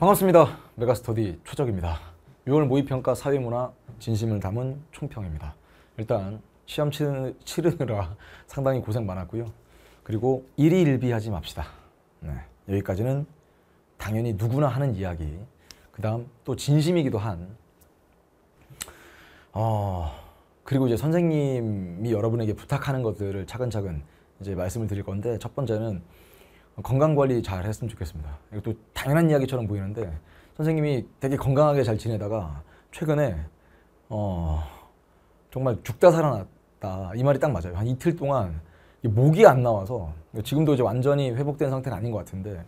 반갑습니다. 메가스터디 초적입니다. 6월 모의평가 사회문화 진심을 담은 총평입니다. 일단 시험 치르느라 상당히 고생 많았고요. 그리고 일희일비하지 맙시다. 네, 여기까지는 당연히 누구나 하는 이야기. 그 다음 또 진심이기도 한 어, 그리고 이제 선생님이 여러분에게 부탁하는 것들을 차근차근 이제 말씀을 드릴 건데 첫 번째는 건강 관리 잘 했으면 좋겠습니다. 이것도 당연한 이야기처럼 보이는데 선생님이 되게 건강하게 잘 지내다가 최근에 어 정말 죽다 살아났다 이 말이 딱 맞아요. 한 이틀 동안 목이 안 나와서 지금도 이제 완전히 회복된 상태는 아닌 것 같은데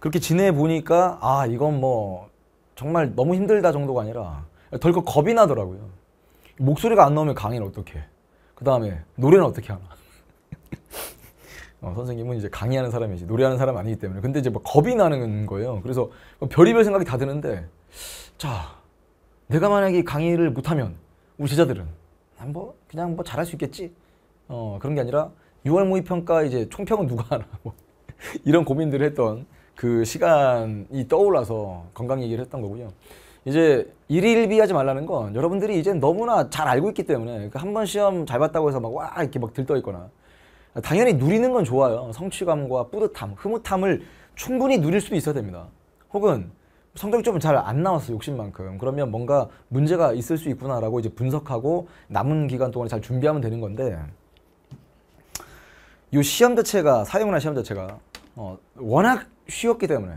그렇게 지내 보니까 아 이건 뭐 정말 너무 힘들다 정도가 아니라 덜컥 겁이 나더라고요. 목소리가 안 나오면 강의는 어떻게? 그 다음에 노래는 어떻게 하나? 어, 선생님은 이제 강의하는 사람이지 노래하는 사람 아니기 때문에 근데 이제 막 뭐 겁이 나는 거예요. 그래서 뭐 별의별 생각이 다 드는데 자 내가 만약에 강의를 못하면 우리 제자들은 그냥 뭐 그냥 뭐 잘할 수 있겠지 어 그런 게 아니라 6월 모의 평가 이제 총평은 누가 하나 뭐 이런 고민들을 했던 그 시간이 떠올라서 건강 얘기를 했던 거고요. 이제 일일비하지 말라는 건 여러분들이 이제 너무나 잘 알고 있기 때문에 그한번 시험 잘 봤다고 해서 막 와 이렇게 막 들떠 있거나 당연히 누리는 건 좋아요. 성취감과 뿌듯함, 흐뭇함을 충분히 누릴 수도 있어야 됩니다. 혹은 성적이 좀 잘 안 나왔어 욕심만큼 그러면 뭔가 문제가 있을 수 있구나라고 이제 분석하고 남은 기간 동안 잘 준비하면 되는 건데 이 시험 자체가 사용한 시험 자체가 어, 워낙 쉬웠기 때문에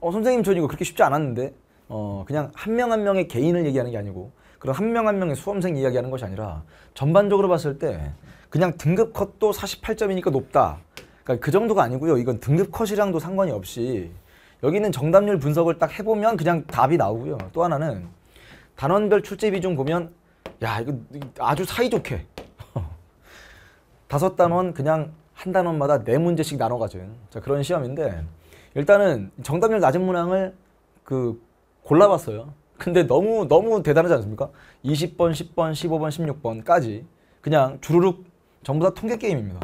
어, 선생님 저 이거 그렇게 쉽지 않았는데 어, 그냥 한 명한 한 명의 개인을 얘기하는 게 아니고 그런 한 명 한 명의 수험생 이야기하는 것이 아니라 전반적으로 봤을 때 그냥 등급 컷도 48점이니까 높다. 그러니까 그 정도가 아니고요. 이건 등급 컷이랑도 상관이 없이 여기는 정답률 분석을 딱 해보면 그냥 답이 나오고요. 또 하나는 단원별 출제 비중 보면 야 이거 아주 사이좋게 다섯 단원 그냥 한 단원마다 네 문제씩 나눠 가진 자, 그런 시험인데 일단은 정답률 낮은 문항을 그 골라봤어요. 근데 너무 너무 대단하지 않습니까? 20번, 10번, 15번, 16번까지 그냥 주르륵 전부 다 통계 게임입니다.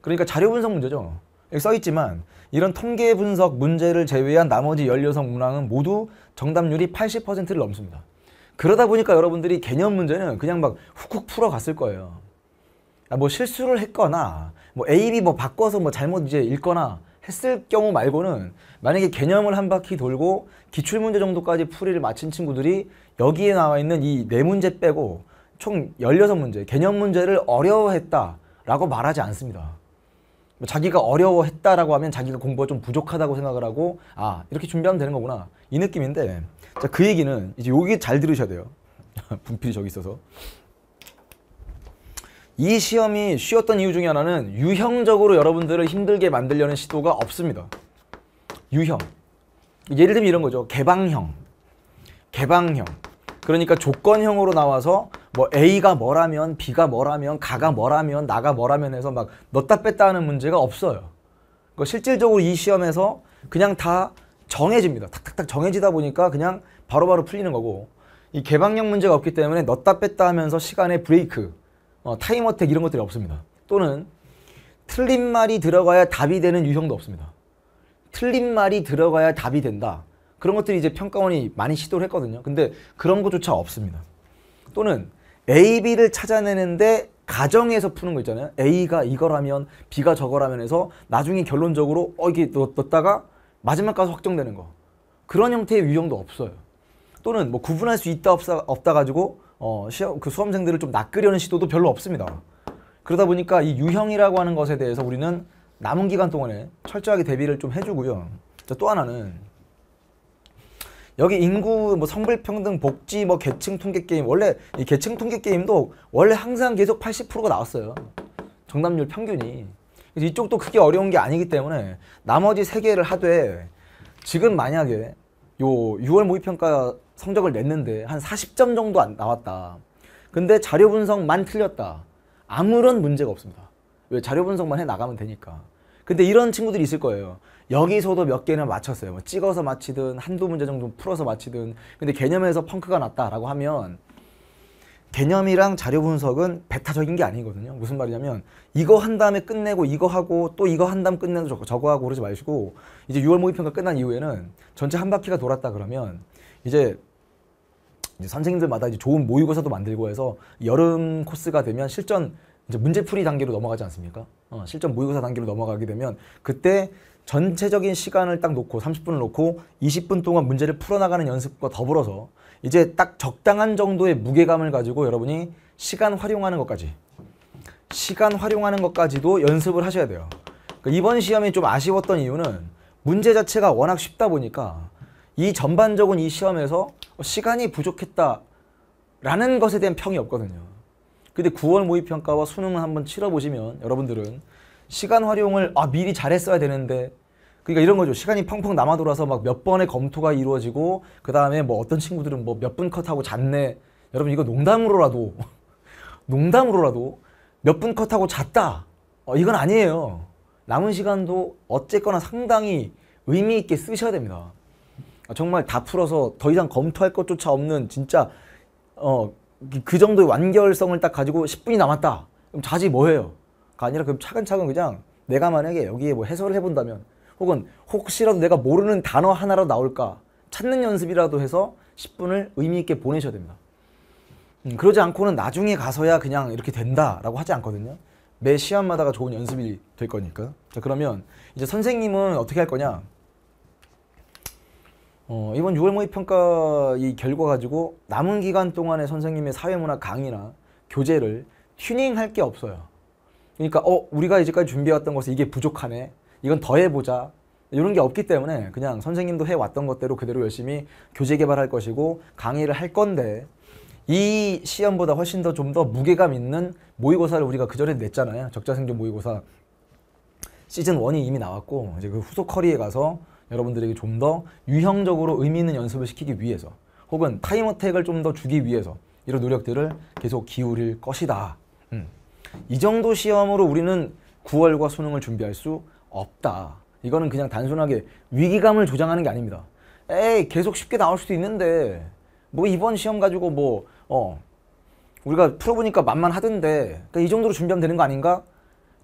그러니까 자료 분석 문제죠. 써있지만 이런 통계 분석 문제를 제외한 나머지 16 문항은 모두 정답률이 80%를 넘습니다. 그러다 보니까 여러분들이 개념 문제는 그냥 막 훅훅 풀어갔을 거예요. 아, 뭐 실수를 했거나 뭐 A, B 뭐 바꿔서 뭐 잘못 이제 읽거나 했을 경우 말고는 만약에 개념을 한 바퀴 돌고 기출문제 정도까지 풀이를 마친 친구들이 여기에 나와 있는 이 네 문제 빼고 총 16문제, 개념 문제를 어려워했다라고 말하지 않습니다. 뭐 자기가 어려워했다라고 하면 자기가 공부가 좀 부족하다고 생각을 하고 아 이렇게 준비하면 되는 거구나 이 느낌인데 자, 그 얘기는 이제 여기 잘 들으셔야 돼요 분필이 저기 있어서 이 시험이 쉬웠던 이유 중에 하나는 유형적으로 여러분들을 힘들게 만들려는 시도가 없습니다 유형 예를 들면 이런 거죠 개방형 개방형 그러니까 조건형으로 나와서 뭐 A가 뭐라면 B가 뭐라면 가가 뭐라면 나가 뭐라면 해서 막 넣다 뺐다 하는 문제가 없어요. 그 실질적으로 이 시험에서 그냥 다 정해집니다. 탁탁탁 정해지다 보니까 그냥 바로바로 바로 풀리는 거고 이 개방형 문제가 없기 때문에 넣다 뺐다 하면서 시간의 브레이크, 어, 타임 어택 이런 것들이 없습니다. 또는 틀린 말이 들어가야 답이 되는 유형도 없습니다. 틀린 말이 들어가야 답이 된다. 그런 것들이 이제 평가원이 많이 시도를 했거든요. 근데 그런 것조차 없습니다. 또는 A, B를 찾아내는데 가정에서 푸는 거 있잖아요. A가 이거라면 B가 저거라면 해서 나중에 결론적으로 어 이게 넣었다가 마지막 가서 확정되는 거. 그런 형태의 유형도 없어요. 또는 뭐 구분할 수 있다 없다, 없다 가지고 어, 시험, 그 수험생들을 좀 낚으려는 시도도 별로 없습니다. 그러다 보니까 이 유형이라고 하는 것에 대해서 우리는 남은 기간 동안에 철저하게 대비를 좀 해주고요. 자, 또 하나는 여기 인구 뭐 성별 평등 복지 뭐 계층 통계 게임 원래 이 계층 통계 게임도 원래 항상 계속 80%가 나왔어요. 정답률 평균이. 이쪽도 그게 어려운 게 아니기 때문에 나머지 세 개를 하되 지금 만약에 요 6월 모의평가 성적을 냈는데 한 40점 정도 안 나왔다. 근데 자료 분석만 틀렸다. 아무런 문제가 없습니다. 왜 자료 분석만 해 나가면 되니까. 근데 이런 친구들이 있을 거예요. 여기서도 몇 개는 맞췄어요. 뭐 찍어서 맞히든 한두 문제 정도 풀어서 맞히든 근데 개념에서 펑크가 났다라고 하면 개념이랑 자료 분석은 배타적인 게 아니거든요. 무슨 말이냐면 이거 한 다음에 끝내고 이거 하고 또 이거 한 다음 끝내고 저거, 저거 하고 그러지 마시고 이제 6월 모의평가 끝난 이후에는 전체 한 바퀴가 돌았다 그러면 이제, 이제 선생님들마다 이제 좋은 모의고사도 만들고 해서 여름 코스가 되면 실전 이제 문제풀이 단계로 넘어가지 않습니까? 어, 실전 모의고사 단계로 넘어가게 되면 그때 전체적인 시간을 딱 놓고 30분을 놓고 20분 동안 문제를 풀어나가는 연습과 더불어서 이제 딱 적당한 정도의 무게감을 가지고 여러분이 시간 활용하는 것까지 시간 활용하는 것까지도 연습을 하셔야 돼요. 그러니까 이번 시험이 좀 아쉬웠던 이유는 문제 자체가 워낙 쉽다 보니까 이 전반적인 이 시험에서 시간이 부족했다라는 것에 대한 평이 없거든요. 근데 9월 모의평가와 수능을 한번 치러보시면 여러분들은 시간 활용을 아 미리 잘했어야 되는데 그러니까 이런 거죠. 시간이 펑펑 남아 돌아서 막 몇 번의 검토가 이루어지고 그 다음에 뭐 어떤 친구들은 뭐 몇 분 컷하고 잤네. 여러분 이거 농담으로라도 농담으로라도 몇 분 컷하고 잤다. 어, 이건 아니에요. 남은 시간도 어쨌거나 상당히 의미 있게 쓰셔야 됩니다. 아, 정말 다 풀어서 더 이상 검토할 것조차 없는 진짜 어그 정도의 완결성을 딱 가지고 10분이 남았다. 그럼 자지 뭐해요? 가 그 아니라 그럼 차근차근 그냥 내가 만약에 여기에 뭐 해설을 해본다면 혹은 혹시라도 내가 모르는 단어 하나로 나올까 찾는 연습이라도 해서 10분을 의미 있게 보내셔야 됩니다. 음, 그러지 않고는 나중에 가서야 그냥 이렇게 된다라고 하지 않거든요. 매 시간마다가 좋은 연습이 될 거니까. 자 그러면 이제 선생님은 어떻게 할 거냐? 어, 이번 6월 모의평가 이 결과 가지고 남은 기간 동안에 선생님의 사회문화 강의나 교재를 튜닝할 게 없어요. 그러니까 어 우리가 이제까지 준비해왔던 것에 이게 부족하네. 이건 더해보자. 이런 게 없기 때문에 그냥 선생님도 해왔던 것대로 그대로 열심히 교재 개발할 것이고 강의를 할 건데 이 시험보다 훨씬 더 좀더 더 무게감 있는 모의고사를 우리가 그전에 냈잖아요. 적자생존 모의고사 시즌 원이 이미 나왔고 이제 그 후속 커리에 가서 여러분들에게 좀 더 유형적으로 의미 있는 연습을 시키기 위해서 혹은 타임 어택을 좀 더 주기 위해서 이런 노력들을 계속 기울일 것이다. 음. 이 정도 시험으로 우리는 9월과 수능을 준비할 수 없다. 이거는 그냥 단순하게 위기감을 조장하는 게 아닙니다. 에이 계속 쉽게 나올 수도 있는데 뭐 이번 시험 가지고 뭐 어, 우리가 풀어보니까 만만하던데 그러니까 이 정도로 준비하면 되는 거 아닌가?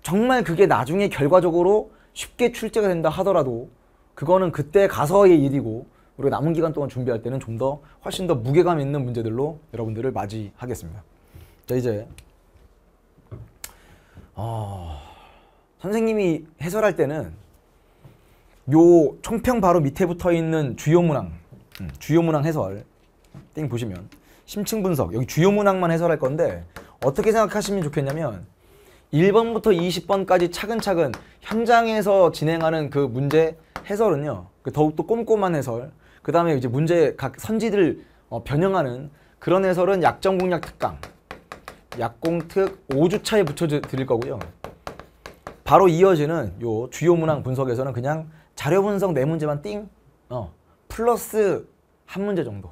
정말 그게 나중에 결과적으로 쉽게 출제가 된다 하더라도 그거는 그때 가서의 일이고 우리가 남은 기간 동안 준비할 때는 좀 더 훨씬 더 무게감 있는 문제들로 여러분들을 맞이하겠습니다. 자 이제 어, 선생님이 해설할 때는 요 총평 바로 밑에 붙어 있는 주요 문항, 음, 주요 문항 해설 띵 보시면 심층 분석 여기 주요 문항만 해설할 건데 어떻게 생각하시면 좋겠냐면 1번부터 20번까지 차근차근 현장에서 진행하는 그 문제 해설은요. 그 더욱더 꼼꼼한 해설. 그 다음에 이제 문제 각 선지들 어, 변형하는 그런 해설은 약정 공략 특강. 약공특 5주차에 붙여드릴 거고요. 바로 이어지는 요 주요 문항 분석에서는 그냥 자료 분석 4 문제만 띵. 어. 플러스 한 문제 정도.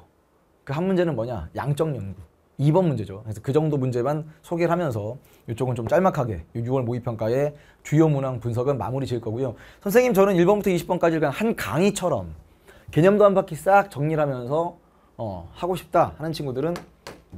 그 한 문제는 뭐냐? 양적 연구. 2번 문제죠. 그래서 그 정도 문제만 소개를 하면서 이쪽은 좀 짤막하게 6월 모의평가의 주요 문항 분석은 마무리 지을 거고요. 선생님 저는 1번부터 20번까지 그냥 한 강의처럼 개념도 한 바퀴 싹 정리를 하면서 어, 하고 싶다 하는 친구들은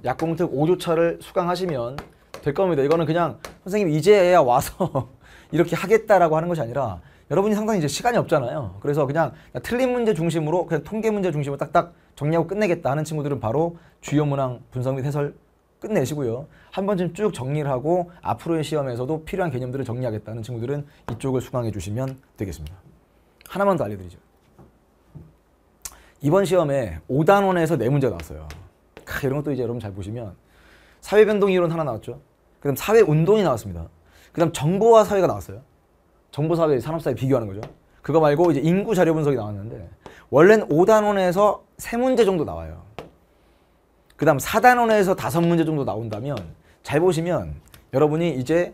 약공특 5조차를 수강하시면 될 겁니다. 이거는 그냥 선생님 이제야 와서 이렇게 하겠다라고 하는 것이 아니라 여러분이 항상 이제 시간이 없잖아요. 그래서 그냥 틀린 문제 중심으로 그냥 통계 문제 중심으로 딱딱 정리하고 끝내겠다 하는 친구들은 바로 주요 문항 분석 및 해설 끝내시고요. 한 번쯤 쭉 정리를 하고 앞으로의 시험에서도 필요한 개념들을 정리하겠다는 친구들은 이쪽을 수강해 주시면 되겠습니다. 하나만 더 알려드리죠. 이번 시험에 5단원에서 4문제 나왔어요. 캬, 이런 것도 이제 여러분 잘 보시면 사회변동 이론 하나 나왔죠. 그 다음 사회운동이 나왔습니다. 그 다음 정보와 사회가 나왔어요. 정보 사회 산업 사회 비교하는 거죠. 그거 말고 이제 인구 자료 분석이 나왔는데 원래는 5단원에서 3문제 정도 나와요. 그다음 4단원에서 5문제 정도 나온다면 잘 보시면 여러분이 이제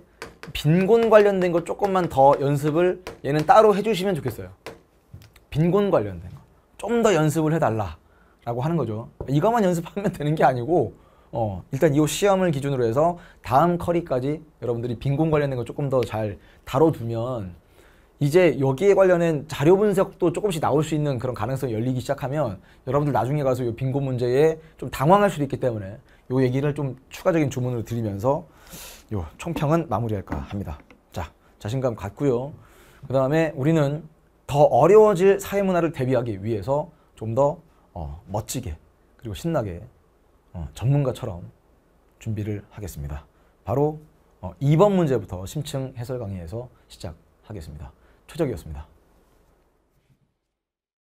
빈곤 관련된 거 조금만 더 연습을 얘는 따로 해주시면 좋겠어요. 빈곤 관련된 거. 좀 더 연습을 해달라. 라고 하는 거죠. 이것만 연습하면 되는 게 아니고 어, 일단 이 시험을 기준으로 해서 다음 커리까지 여러분들이 빈곤 관련된 걸 조금 더 잘 다뤄두면 이제 여기에 관련된 자료 분석도 조금씩 나올 수 있는 그런 가능성이 열리기 시작하면 여러분들 나중에 가서 이 빈곤 문제에 좀 당황할 수도 있기 때문에 이 얘기를 좀 추가적인 주문으로 드리면서 요 총평은 마무리할까 합니다. 자, 자신감 갖고요. 그 다음에 우리는 더 어려워질 사회문화를 대비하기 위해서 좀 더 어, 멋지게 그리고 신나게 어, 전문가처럼 준비를 하겠습니다. 바로 2번 어, 문제부터 심층 해설 강의에서 시작하겠습니다. 최적이었습니다.